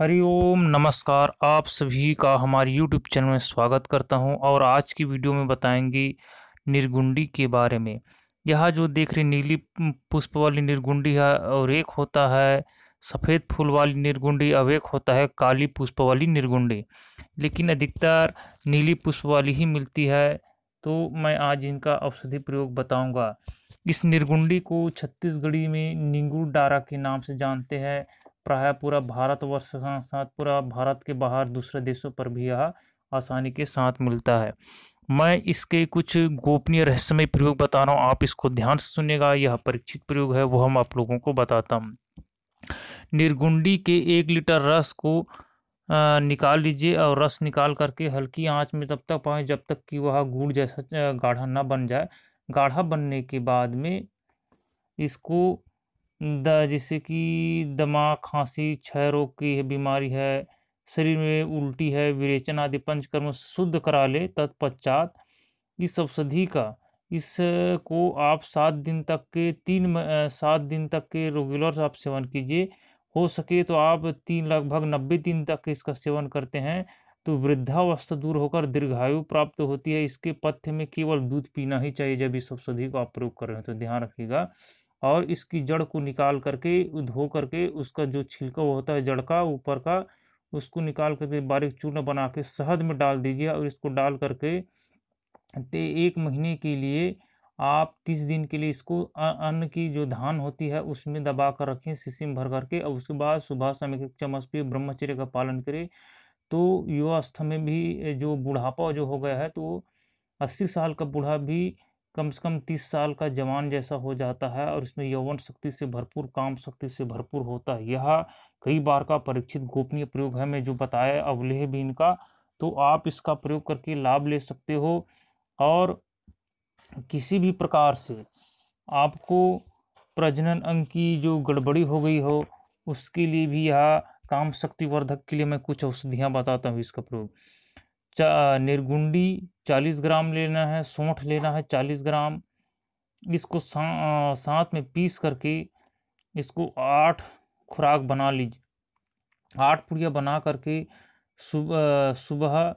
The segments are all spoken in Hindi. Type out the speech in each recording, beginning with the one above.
हरिओम नमस्कार आप सभी का हमारे YouTube चैनल में स्वागत करता हूं और आज की वीडियो में बताएंगे निर्गुंडी के बारे में यह जो देख रहे नीली पुष्प वाली निर्गुंडी है और एक होता है सफ़ेद फूल वाली निर्गुंडी और एक होता है काली पुष्प वाली निर्गुंडी लेकिन अधिकतर नीली पुष्प वाली ही मिलती है तो मैं आज इनका औषधि प्रयोग बताऊँगा इस निर्गुंडी को छत्तीसगढ़ी में निंगू डारा के नाम से जानते हैं प्राय पूरा भारतवर्ष हाँ, साथ पूरा भारत के बाहर दूसरे देशों पर भी यह आसानी के साथ मिलता है मैं इसके कुछ गोपनीय रहस्यमय प्रयोग बता रहा हूँ आप इसको ध्यान से सुनेगा यह परीक्षित प्रयोग है वो हम आप लोगों को बताता हूँ निर्गुंडी के एक लीटर रस को निकाल लीजिए और रस निकाल करके हल्की आंच में तब तक पाएँ जब तक कि वह गुड़ जैसा गाढ़ा ना बन जाए गाढ़ा बनने के बाद में इसको द जैसे कि दमा खांसी क्षय रोग की बीमारी है शरीर में उल्टी है विरेचन आदि पंचकर्म शुद्ध करा ले तत्पश्चात इस औषधि का इसको आप सात दिन तक के तीन सात दिन तक के रेगुलर आप सेवन कीजिए हो सके तो आप तीन लगभग नब्बे दिन तक इसका सेवन करते हैं तो वृद्धावस्था दूर होकर दीर्घायु प्राप्त होती है इसके पथ्य में केवल दूध पीना ही चाहिए जब इस औषधि को आप प्रयोग कर रहे हैं तो ध्यान रखिएगा और इसकी जड़ को निकाल करके धो करके उसका जो छिलका होता है जड़ का ऊपर का उसको निकाल करके बारीक चूर्ण बना के शहद में डाल दीजिए और इसको डाल करके ते एक महीने के लिए आप तीस दिन के लिए इसको अन्न की जो धान होती है उसमें दबा कर रखें सीसी में भर करके और उसके बाद सुबह समय के चम्मच पिए ब्रह्मचर्य का पालन करें तो युवावस्था में भी जो बुढ़ापा जो हो गया है तो अस्सी साल का बूढ़ा भी कम से कम तीस साल का जवान जैसा हो जाता है और इसमें यौवन शक्ति से भरपूर काम शक्ति से भरपूर होता है यह कई बार का परीक्षित गोपनीय प्रयोग है मैं जो बताया अवलेह भी इनका तो आप इसका प्रयोग करके लाभ ले सकते हो और किसी भी प्रकार से आपको प्रजनन अंग की जो गड़बड़ी हो गई हो उसके लिए भी यह काम शक्तिवर्धक के लिए मैं कुछ औषधियाँ बताता हूँ इसका प्रयोग चा, निर्गुंडी चालीस ग्राम लेना है सौंठ लेना है चालीस ग्राम इसको सा, साथ में पीस करके इसको आठ खुराक बना लीजिए आठ पुड़िया बना करके सुबह सुबह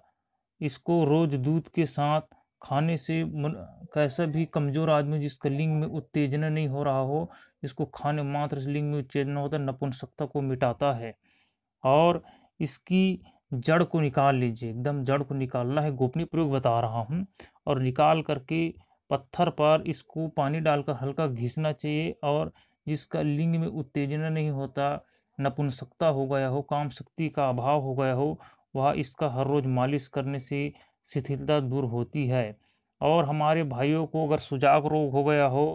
इसको रोज़ दूध के साथ खाने से कैसा भी कमज़ोर आदमी जिसका लिंग में उत्तेजना नहीं हो रहा हो इसको खाने मात्र से लिंग में उत्तेजना होता है नपुंसकता को मिटाता है और इसकी जड़ को निकाल लीजिए एकदम जड़ को निकालना है गोपनीय प्रयोग बता रहा हूँ और निकाल करके पत्थर पर इसको पानी डालकर हल्का घिसना चाहिए और जिसका लिंग में उत्तेजना नहीं होता नपुंसकता हो गया हो काम शक्ति का अभाव हो गया हो वह इसका हर रोज़ मालिश करने से शिथिलता दूर होती है और हमारे भाइयों को अगर सुजाग रोग हो गया हो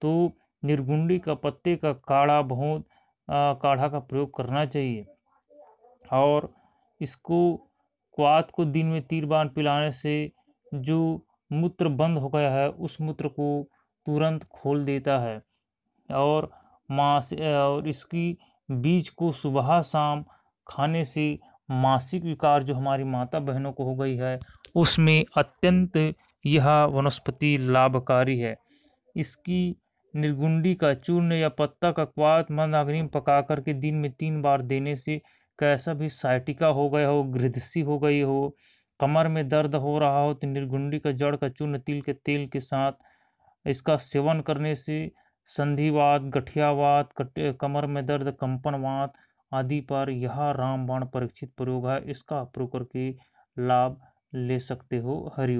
तो निर्गुंडी का पत्ते का काढ़ा बहुत काढ़ा का प्रयोग करना चाहिए और इसको क्वात को दिन में तीर बार पिलाने से जो मूत्र बंद हो गया है उस मूत्र को तुरंत खोल देता है और मास और इसकी बीज को सुबह शाम खाने से मासिक विकार जो हमारी माता बहनों को हो गई है उसमें अत्यंत यह वनस्पति लाभकारी है इसकी निर्गुंडी का चूर्ण या पत्ता का क्वात मंदाग्नि पका करके दिन में तीन बार देने से कैसा भी साइटिका हो गया हो गृदसी हो गई हो कमर में दर्द हो रहा हो तो निर्गुंडी का जड़ का चूर्ण तिल के तेल के साथ इसका सेवन करने से संधिवाद गठियावाद कमर में दर्द कंपनवाद आदि पर यह रामबाण परीक्षित प्रयोग है इसका प्रयोग करके लाभ ले सकते हो हरि